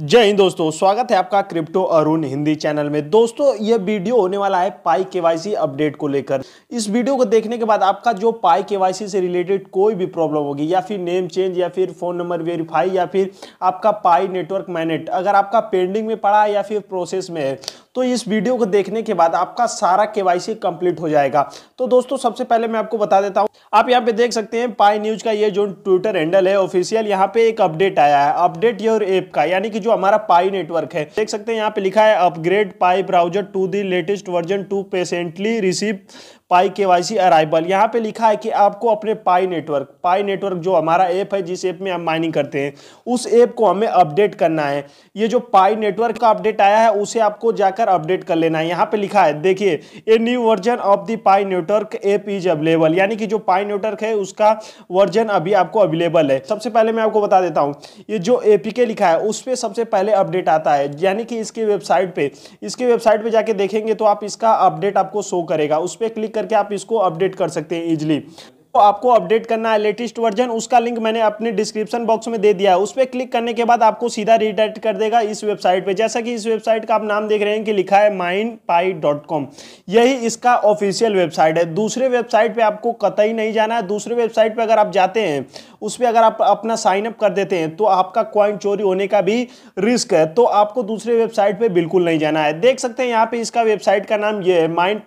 जय हिंद दोस्तों स्वागत है आपका क्रिप्टो अरुण हिंदी चैनल में दोस्तों यह वीडियो होने वाला है पाई केवाईसी अपडेट को लेकर इस वीडियो को देखने के बाद आपका जो पाई केवाईसी से रिलेटेड कोई भी प्रॉब्लम होगी या फिर नेम चेंज या फिर फोन नंबर वेरीफाई या फिर आपका पाई नेटवर्क मैनेट अगर आपका पेंडिंग में पड़ा है या फिर प्रोसेस में है तो इस वीडियो को देखने के बाद आपका सारा केवाईसी कंप्लीट हो जाएगा तो दोस्तों सबसे पहले मैं आपको बता देता हूं आप यहां पे देख सकते हैं पाई न्यूज का ये जो ट्विटर हैंडल है ऑफिशियल यहाँ पे एक अपडेट आया है अपडेट योर ऐप का यानी कि जो हमारा पाई नेटवर्क है देख सकते हैं यहाँ पे लिखा है upgrade Pi browser to the latest version to patiently receive Pi K Y C arrival यहाँ पे लिखा है कि आपको अपने पाई नेटवर्क पाई नेटवर्क जो हमारा ऐप है जिस ऐप में हम माइनिंग करते हैं उस ऐप को हमें अपडेट करना है ये जो पाई नेटवर्क का अपडेट आया है उसे आपको जाकर जाकर अपडेट कर लेना है यहाँ पे लिखा है देखिए a new version of the Pi network app is available यानी कि जो पाई नेटवर्क है उसका वर्जन अभी आपको अवेलेबल है सबसे पहले मैं आपको बता देता हूँ ये जो एपीके लिखा है उस पर सबसे पहले अपडेट आता है यानी कि इसकी वेबसाइट पर इसकी वेबसाइट पर जाके देखेंगे तो आप इसका अपडेट आपको शो करेगा उस पर क्लिक करके आप इसको अपडेट कर सकते हैं इजिली आपको अपडेट करना है लेटेस्ट वर्जन उसका लिंक मैंने अपने डिस्क्रिप्शन बॉक्स में दे दिया है उस पर क्लिक करने के बाद आपको सीधा रिडायरेक्ट कर देगा इस वेबसाइट पे जैसा कि इस वेबसाइट का आप नाम देख रहे हैं कि लिखा है माइंड पाई डॉट कॉम यही इसका ऑफिशियल वेबसाइट है दूसरे वेबसाइट पर आपको कतई नहीं जाना है दूसरे वेबसाइट पर अगर आप जाते हैं उस पर अगर आप अपना साइन अप कर देते हैं तो आपका क्वाइन चोरी होने का भी रिस्क है तो आपको दूसरे वेबसाइट पर बिल्कुल नहीं जाना है देख सकते हैं यहाँ पे इसका वेबसाइट का नाम ये है माइंड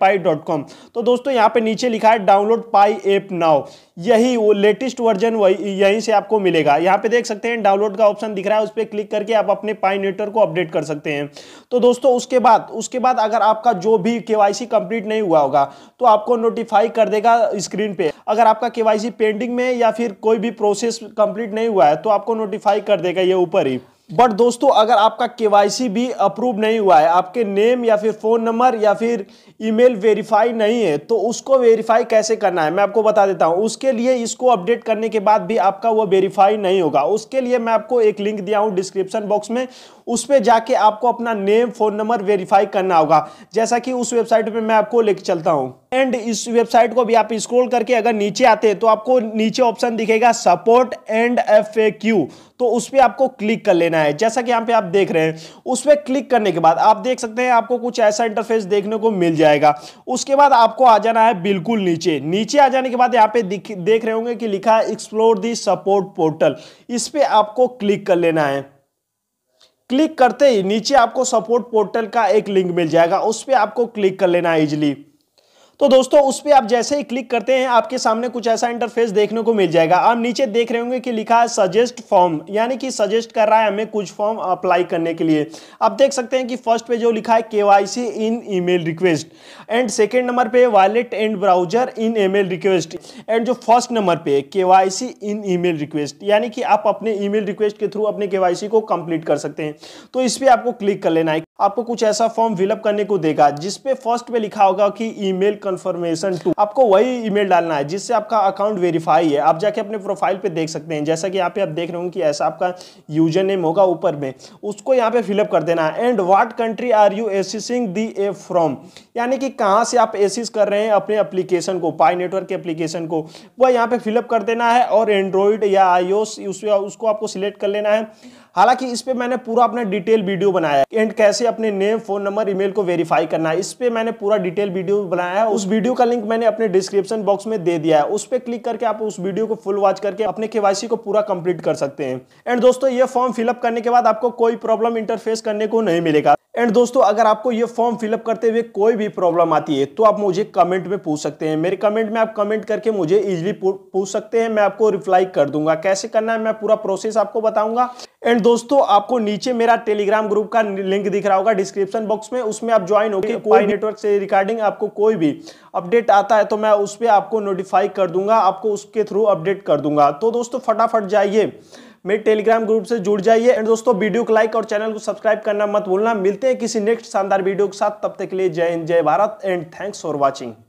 तो दोस्तों यहाँ पे नीचे लिखा है डाउनलोड पाई एप नाउ हो यही वो लेटेस्ट वर्जन वही यहीं से आपको मिलेगा यहाँ पे देख सकते हैं डाउनलोड का ऑप्शन दिख रहा है उस पर क्लिक करके आप अपने पाइनेटर को अपडेट कर सकते हैं तो दोस्तों उसके बाद उसके बाद अगर आपका जो भी के कंप्लीट नहीं हुआ होगा तो आपको नोटिफाई कर देगा स्क्रीन पे अगर आपका के पेंडिंग में या फिर कोई भी प्रोसेस कंप्लीट नहीं हुआ है तो आपको नोटिफाई कर देगा ये ऊपर ही बट दोस्तों अगर आपका के भी अप्रूव नहीं हुआ है आपके नेम या फिर फ़ोन नंबर या फिर ईमेल वेरीफाई नहीं है तो उसको वेरीफाई कैसे करना है मैं आपको बता देता हूं उसके लिए इसको अपडेट करने के बाद भी आपका वो वेरीफाई नहीं होगा उसके लिए मैं आपको एक लिंक दिया हूं डिस्क्रिप्शन बॉक्स में उस पर जाके आपको अपना नेम फोन नंबर वेरीफाई करना होगा जैसा कि उस वेबसाइट पर मैं आपको लेके चलता हूँ एंड इस वेबसाइट को भी आप स्क्रॉल करके अगर नीचे आते हैं तो आपको नीचे ऑप्शन दिखेगा support and F A Q तो उस पर आपको क्लिक कर लेना है जैसा कि यहाँ पे आप देख रहे हैं उस पर क्लिक करने के बाद आप देख सकते हैं आपको कुछ ऐसा इंटरफेस देखने को मिल जाएगा उसके बाद आपको आ जाना है बिल्कुल नीचे नीचे आ जाने के बाद यहाँ पे देख रहे होंगे कि लिखा है एक्सप्लोर दी सपोर्ट पोर्टल इस पर आपको क्लिक कर लेना है क्लिक करते ही नीचे आपको सपोर्ट पोर्टल का एक लिंक मिल जाएगा उस पर आपको क्लिक कर लेना है इजिली तो दोस्तों उस पर आप जैसे ही क्लिक करते हैं आपके सामने कुछ ऐसा इंटरफेस देखने को मिल जाएगा आप नीचे देख रहे होंगे कि लिखा है सजेस्ट फॉर्म यानी कि सजेस्ट कर रहा है हमें कुछ फॉर्म अप्लाई करने के लिए आप देख सकते हैं कि फर्स्ट पे जो लिखा है के in email request and second number पे wallet and browser in email request and जो फर्स्ट नंबर पे के इन ईमेल रिक्वेस्ट यानी कि आप अपने ईमेल रिक्वेस्ट के थ्रू अपने के को कंप्लीट कर सकते हैं तो इस पर आपको क्लिक कर लेना है आपको कुछ ऐसा फॉर्म फिलअप करने को देगा जिसपे फर्स्ट पे लिखा होगा कि ईमेल कंफर्मेशन टू आपको वही ईमेल डालना है जिससे आपका अकाउंट वेरीफाई है आप जाके अपने प्रोफाइल पे देख सकते हैं जैसा कि यहाँ पे आप देख रहे हो कि ऐसा आपका यूजर नेम होगा ऊपर में उसको यहाँ पे फिलअप कर देना है and what country are you accessing the a from यानी कि कहाँ से आप एसिस कर रहे हैं अपने अप्लीकेशन को पाई नेटवर्क के अप्लीकेशन को वह यहाँ पे फिलअप कर देना है और एंड्रॉयड या आई उसको आपको सिलेक्ट कर लेना है हालांकि इस पर मैंने पूरा अपना डिटेल वीडियो बनाया है एंड कैसे अपने नेम फोन नंबर ईमेल को वेरीफाई करना है इस पर मैंने पूरा डिटेल वीडियो बनाया है उस वीडियो का लिंक मैंने अपने डिस्क्रिप्शन बॉक्स में दे दिया है उस पर क्लिक करके आप उस वीडियो को फुल वॉच करके अपने के को पूरा कंप्लीट कर सकते हैं एंड दोस्तों ये फॉर्म फिलअप करने के बाद आपको कोई प्रॉब्लम इंटरफेस करने को नहीं मिलेगा एंड दोस्तों अगर आपको ये फॉर्म फिलअप करते हुए कोई भी प्रॉब्लम आती है तो आप मुझे कमेंट में पूछ सकते हैं मेरे कमेंट में आप कमेंट करके मुझे इजिली पूछ सकते हैं मैं आपको रिप्लाई कर दूंगा कैसे करना है मैं पूरा प्रोसेस आपको बताऊंगा एंड दोस्तों आपको नीचे मेरा टेलीग्राम ग्रुप का लिंक दिख रहा होगा डिस्क्रिप्शन बॉक्स में उसमें आप ज्वाइन होकर कोई नेटवर्क से रिगार्डिंग आपको कोई भी अपडेट आता है तो मैं उस पर आपको नोटिफाई कर दूंगा आपको उसके थ्रू अपडेट कर दूंगा तो दोस्तों फटाफट जाइए मेरे टेलीग्राम ग्रुप से जुड़ जाइए एंड दोस्तों वीडियो को लाइक और चैनल को सब्सक्राइब करना मत भूलना मिलते हैं किसी नेक्स्ट शानदार वीडियो के साथ तब तक के लिए जय हिंद जय भारत एंड थैंक्स फॉर वॉचिंग